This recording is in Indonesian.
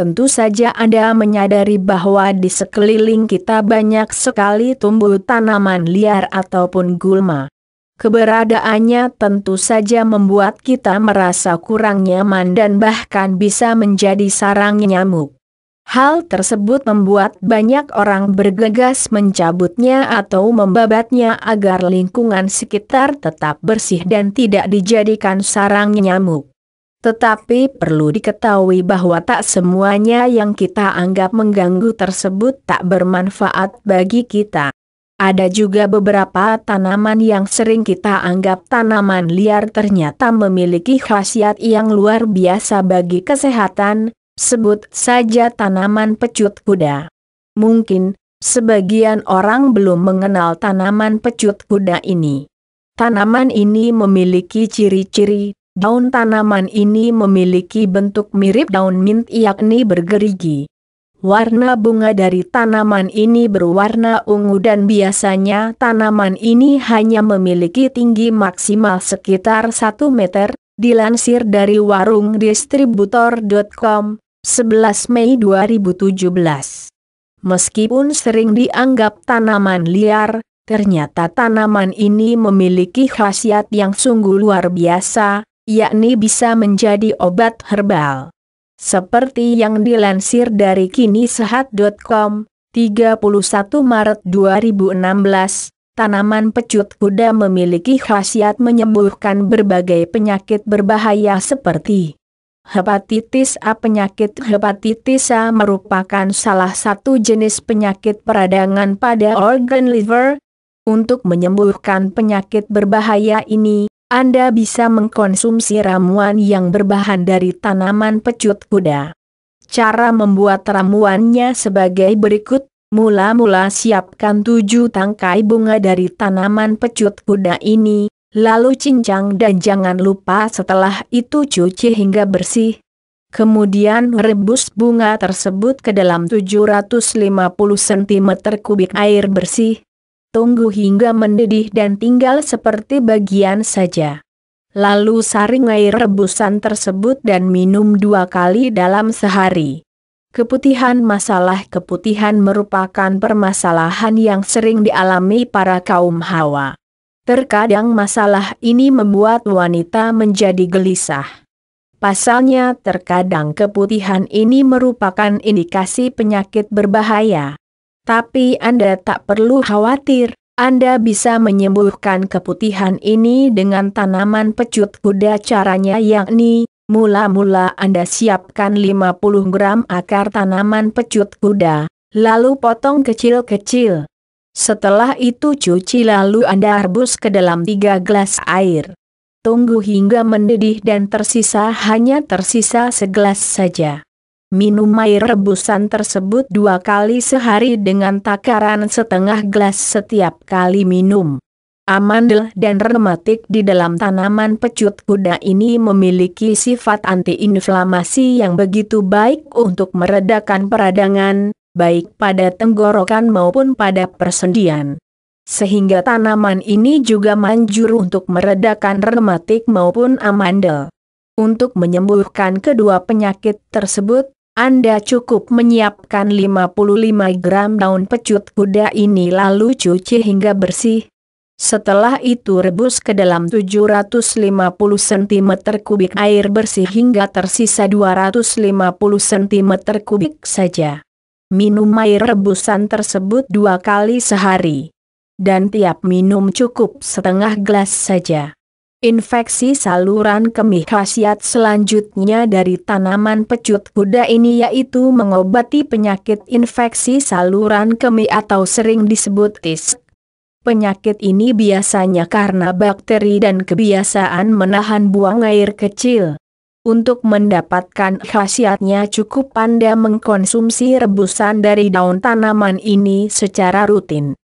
Tentu saja Anda menyadari bahwa di sekeliling kita banyak sekali tumbuh tanaman liar ataupun gulma. Keberadaannya tentu saja membuat kita merasa kurang nyaman dan bahkan bisa menjadi sarang nyamuk. Hal tersebut membuat banyak orang bergegas mencabutnya atau membabatnya agar lingkungan sekitar tetap bersih dan tidak dijadikan sarang nyamuk. Tetapi perlu diketahui bahwa tak semuanya yang kita anggap mengganggu tersebut tak bermanfaat bagi kita. Ada juga beberapa tanaman yang sering kita anggap tanaman liar ternyata memiliki khasiat yang luar biasa bagi kesehatan, sebut saja tanaman pecut kuda. Mungkin, sebagian orang belum mengenal tanaman pecut kuda ini. Tanaman ini memiliki ciri-ciri Daun tanaman ini memiliki bentuk mirip daun mint yakni bergerigi. Warna bunga dari tanaman ini berwarna ungu dan biasanya tanaman ini hanya memiliki tinggi maksimal sekitar 1 meter, dilansir dari warung distributor.com, 11 Mei 2017. Meskipun sering dianggap tanaman liar, ternyata tanaman ini memiliki khasiat yang sungguh luar biasa, yakni bisa menjadi obat herbal. Seperti yang dilansir dari kinisehat.com, 31 Maret 2016, tanaman pecut kuda memiliki khasiat menyembuhkan berbagai penyakit berbahaya seperti Hepatitis A penyakit hepatitis A merupakan salah satu jenis penyakit peradangan pada organ liver. Untuk menyembuhkan penyakit berbahaya ini, anda bisa mengkonsumsi ramuan yang berbahan dari tanaman pecut kuda. Cara membuat ramuannya sebagai berikut, mula-mula siapkan tujuh tangkai bunga dari tanaman pecut kuda ini, lalu cincang dan jangan lupa setelah itu cuci hingga bersih. Kemudian rebus bunga tersebut ke dalam 750 cm kubik air bersih tunggu hingga mendidih dan tinggal seperti bagian saja. Lalu saring air rebusan tersebut dan minum dua kali dalam sehari. Keputihan masalah keputihan merupakan permasalahan yang sering dialami para kaum hawa. Terkadang masalah ini membuat wanita menjadi gelisah. Pasalnya terkadang keputihan ini merupakan indikasi penyakit berbahaya. Tapi Anda tak perlu khawatir, Anda bisa menyembuhkan keputihan ini dengan tanaman pecut kuda caranya yakni, mula-mula Anda siapkan 50 gram akar tanaman pecut kuda, lalu potong kecil-kecil. Setelah itu cuci lalu Anda rebus ke dalam 3 gelas air. Tunggu hingga mendidih dan tersisa hanya tersisa segelas saja. Minum air rebusan tersebut dua kali sehari dengan takaran setengah gelas setiap kali minum. Amandel dan rematik di dalam tanaman pecut kuda ini memiliki sifat antiinflamasi yang begitu baik untuk meredakan peradangan, baik pada tenggorokan maupun pada persendian. Sehingga tanaman ini juga manjur untuk meredakan rematik maupun amandel. Untuk menyembuhkan kedua penyakit tersebut, anda cukup menyiapkan 55 gram daun pecut kuda ini lalu cuci hingga bersih. Setelah itu rebus ke dalam 750 cm kubik air bersih hingga tersisa 250 cm kubik saja. Minum air rebusan tersebut dua kali sehari. Dan tiap minum cukup setengah gelas saja. Infeksi saluran kemih khasiat selanjutnya dari tanaman pecut kuda ini yaitu mengobati penyakit infeksi saluran kemih atau sering disebut tis. Penyakit ini biasanya karena bakteri dan kebiasaan menahan buang air kecil. Untuk mendapatkan khasiatnya cukup Anda mengkonsumsi rebusan dari daun tanaman ini secara rutin.